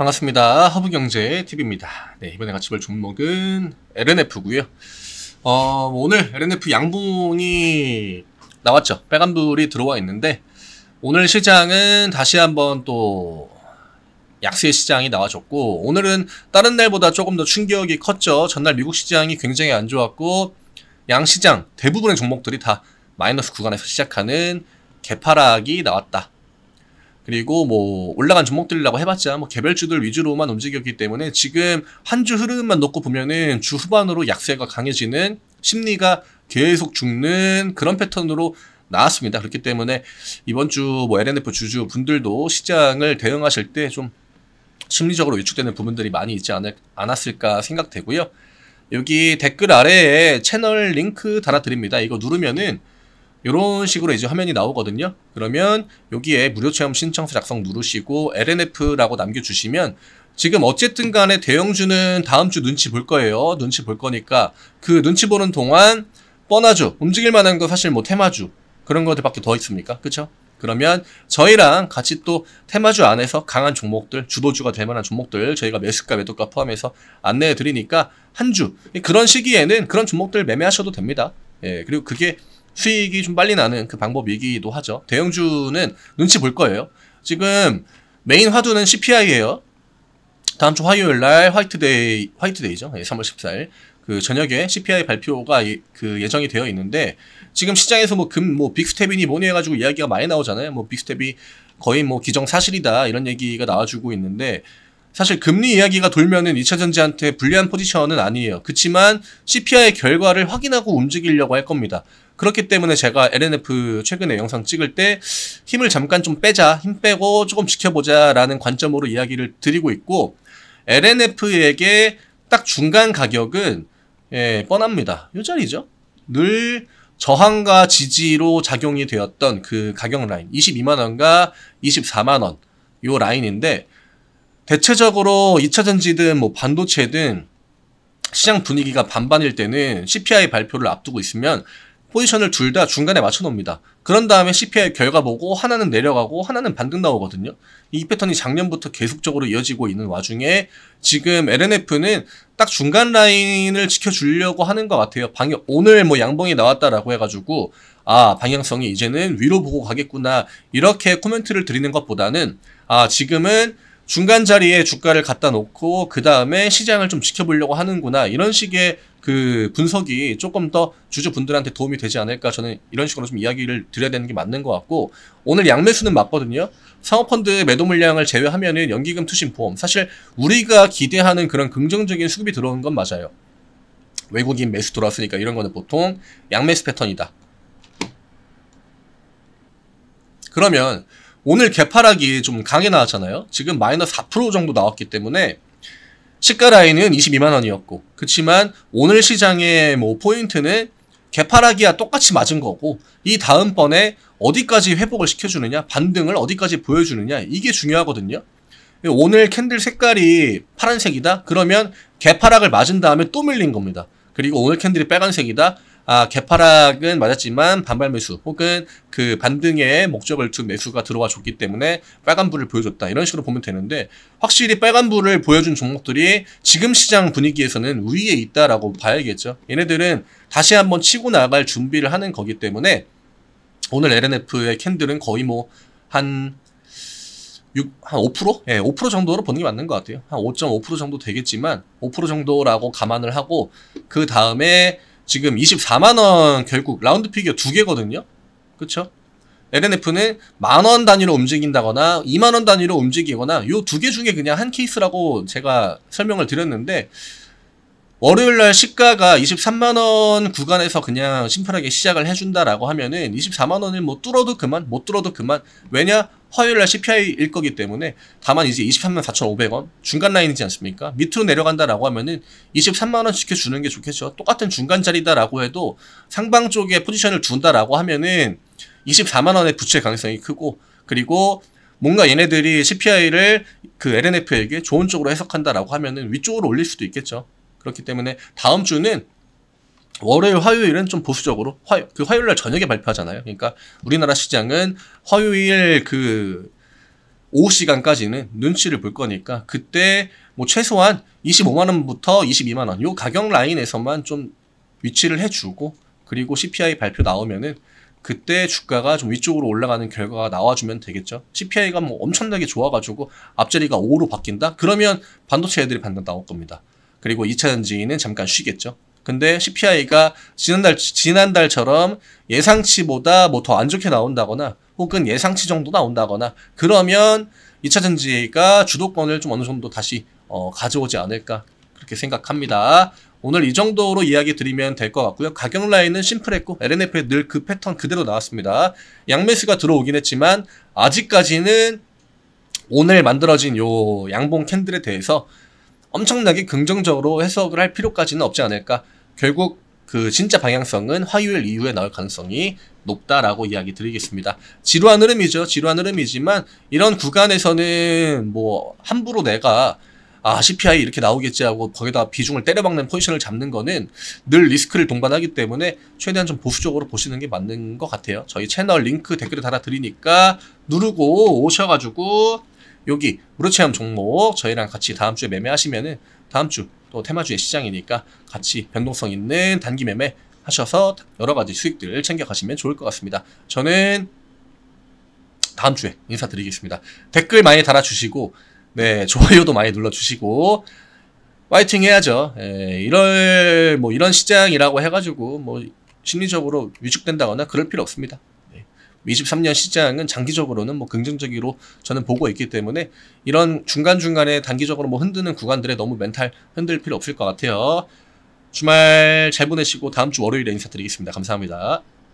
반갑습니다. 허브경제 TV입니다. 네, 이번에 같이 볼 종목은 l n f 구요 어, 오늘 LNF 양봉이 나왔죠. 빨간불이 들어와 있는데 오늘 시장은 다시 한번 또 약세 시장이 나와줬고 오늘은 다른 날보다 조금 더 충격이 컸죠. 전날 미국 시장이 굉장히 안 좋았고 양 시장 대부분의 종목들이 다 마이너스 구간에서 시작하는 개파락이 나왔다. 그리고 뭐 올라간 종목들이라고 해봤자 뭐 개별주들 위주로만 움직였기 때문에 지금 한 주 흐름만 놓고 보면은 주 후반으로 약세가 강해지는 심리가 계속 죽는 그런 패턴으로 나왔습니다. 그렇기 때문에 이번 주 뭐 LNF 주주 분들도 시장을 대응하실 때 좀 심리적으로 위축되는 부분들이 많이 있지 않을, 않았을까 생각되고요. 여기 댓글 아래에 채널 링크 달아드립니다. 이거 누르면은 이런 식으로 이제 화면이 나오거든요. 그러면 여기에 무료 체험 신청서 작성 누르시고 LNF라고 남겨주시면 지금 어쨌든 간에 대형주는 다음 주 눈치 볼 거예요. 눈치 볼 거니까 그 눈치 보는 동안 뻔하죠. 움직일 만한 거 사실 뭐 테마주 그런 것들밖에 더 있습니까? 그쵸 그러면 저희랑 같이 또 테마주 안에서 강한 종목들, 주도주가 될 만한 종목들 저희가 매수가, 매도가 포함해서 안내해 드리니까 한 주. 그런 시기에는 그런 종목들 매매하셔도 됩니다. 예, 그리고 그게 수익이 좀 빨리 나는 그 방법이기도 하죠. 대형주는 눈치 볼 거예요. 지금 메인 화두는 CPI예요. 다음 주 화요일 날 화이트데이 화이트데이죠. 네, 예, 3월 14일 그 저녁에 CPI 발표가 예, 그 예정이 되어 있는데 지금 시장에서 뭐금뭐 뭐 빅스텝이니 뭐니 해가지고 이야기가 많이 나오잖아요. 뭐 빅스텝이 거의 뭐 기정 사실이다 이런 얘기가 나와주고 있는데 사실 금리 이야기가 돌면은 2차 전지한테 불리한 포지션은 아니에요. 그치만 CPI 결과를 확인하고 움직이려고 할 겁니다. 그렇기 때문에 제가 LNF 최근에 영상 찍을 때 힘을 잠깐 좀 빼자, 힘 빼고 조금 지켜보자라는 관점으로 이야기를 드리고 있고 LNF에게 딱 중간 가격은 예, 뻔합니다. 요 자리죠. 늘 저항과 지지로 작용이 되었던 그 가격 라인 22만 원과 24만 원요 라인인데 대체적으로 2차 전지든 뭐 반도체든 시장 분위기가 반반일 때는 CPI 발표를 앞두고 있으면 포지션을 둘 다 중간에 맞춰 놓습니다. 그런 다음에 CPI 결과 보고 하나는 내려가고 하나는 반등 나오거든요. 이 패턴이 작년부터 계속적으로 이어지고 있는 와중에 지금 LNF는 딱 중간 라인을 지켜주려고 하는 것 같아요. 방역 오늘 뭐 양봉이 나왔다라고 해가지고, 아, 방향성이 이제는 위로 보고 가겠구나. 이렇게 코멘트를 드리는 것보다는, 아, 지금은 중간 자리에 주가를 갖다 놓고 그 다음에 시장을 좀 지켜보려고 하는구나 이런 식의 그 분석이 조금 더 주주분들한테 도움이 되지 않을까 저는 이런 식으로 좀 이야기를 드려야 되는 게 맞는 것 같고 오늘 양매수는 맞거든요 상업펀드 매도 물량을 제외하면은 연기금 투신 보험 사실 우리가 기대하는 그런 긍정적인 수급이 들어온는건 맞아요 외국인 매수 들어왔으니까 이런 거는 보통 양매수 패턴이다 그러면 오늘 개파락이 좀 강해 나왔잖아요. 지금 마이너스 4% 정도 나왔기 때문에 시가 라인은 22만 원이었고 그렇지만 오늘 시장의 뭐 포인트는 개파락이야 똑같이 맞은 거고 이 다음번에 어디까지 회복을 시켜주느냐 반등을 어디까지 보여주느냐 이게 중요하거든요. 오늘 캔들 색깔이 파란색이다? 그러면 개파락을 맞은 다음에 또 밀린 겁니다. 그리고 오늘 캔들이 빨간색이다? 아, 개파락은 맞았지만 반발 매수 혹은 그 반등의 목적을 둔 매수가 들어와 줬기 때문에 빨간불을 보여줬다. 이런 식으로 보면 되는데 확실히 빨간불을 보여준 종목들이 지금 시장 분위기에서는 위에 있다라고 봐야겠죠. 얘네들은 다시 한번 치고 나갈 준비를 하는 거기 때문에 오늘 LNF의 캔들은 거의 뭐 한 6, 한 5%? 예, 5% 정도로 보는 게 맞는 것 같아요. 한 5.5% 정도 되겠지만, 5% 정도라고 감안을 하고, 그 다음에 지금 24만원 결국 라운드 피규어 두 개거든요. 그쵸? LNF는 만원 단위로 움직인다거나 2만원 단위로 움직이거나 요 두 개 중에 그냥 한 케이스라고 제가 설명을 드렸는데 월요일날 시가가 23만원 구간에서 그냥 심플하게 시작을 해준다라고 하면은 24만원을 뭐 뚫어도 그만 못 뚫어도 그만 왜냐 화요일날 CPI일 거기 때문에 다만 이제 23만 4,500원 중간 라인이지 않습니까? 밑으로 내려간다라고 하면은 23만 원 지켜주는 게 좋겠죠. 똑같은 중간 자리다라고 해도 상방 쪽에 포지션을 둔다라고 하면은 24만 원의 부채 가능성이 크고 그리고 뭔가 얘네들이 CPI를 그 LNF에게 좋은 쪽으로 해석한다라고 하면은 위쪽으로 올릴 수도 있겠죠. 그렇기 때문에 다음 주는 월요일, 화요일은 좀 보수적으로 화, 그 화요일 날 저녁에 발표하잖아요. 그러니까 우리나라 시장은 화요일 그 오후 시간까지는 눈치를 볼 거니까 그때 뭐 최소한 25만 원부터 22만 원 요 가격 라인에서만 좀 위치를 해주고 그리고 CPI 발표 나오면은 그때 주가가 좀 위쪽으로 올라가는 결과가 나와주면 되겠죠. CPI가 뭐 엄청나게 좋아가지고 앞자리가 5로 바뀐다? 그러면 반도체 애들이 반등 나올 겁니다. 그리고 2차 전지는 잠깐 쉬겠죠. 근데 CPI가 지난달 지난달처럼 예상치보다 뭐 더 안 좋게 나온다거나 혹은 예상치 정도 나온다거나 그러면 2차 전지가 주도권을 좀 어느 정도 다시 어, 가져오지 않을까 그렇게 생각합니다. 오늘 이 정도로 이야기 드리면 될 것 같고요. 가격 라인은 심플했고 LNF에 늘 그 패턴 그대로 나왔습니다. 양매수가 들어오긴 했지만 아직까지는 오늘 만들어진 요 양봉 캔들에 대해서 엄청나게 긍정적으로 해석을 할 필요까지는 없지 않을까. 결국 그 진짜 방향성은 화요일 이후에 나올 가능성이 높다라고 이야기 드리겠습니다. 지루한 흐름이죠. 지루한 흐름이지만 이런 구간에서는 뭐 함부로 내가 아, CPI 이렇게 나오겠지 하고 거기다 비중을 때려박는 포지션을 잡는 거는 늘 리스크를 동반하기 때문에 최대한 좀 보수적으로 보시는 게 맞는 것 같아요. 저희 채널 링크 댓글에 달아드리니까 누르고 오셔가지고 여기 무료체험 종목 저희랑 같이 다음 주에 매매하시면은 다음 주 또 테마주의 시장이니까 같이 변동성 있는 단기 매매 하셔서 여러 가지 수익들 챙겨가시면 좋을 것 같습니다. 저는 다음 주에 인사드리겠습니다. 댓글 많이 달아주시고 네 좋아요도 많이 눌러주시고 파이팅 해야죠. 에, 예, 이럴 뭐 이런 시장이라고 해가지고 뭐 심리적으로 위축된다거나 그럴 필요 없습니다. 23년 시장은 장기적으로는 뭐 긍정적으로 저는 보고 있기 때문에 이런 중간중간에 단기적으로 뭐 흔드는 구간들에 너무 멘탈 흔들 필요 없을 것 같아요. 주말 잘 보내시고 다음 주 월요일에 인사드리겠습니다. 감사합니다.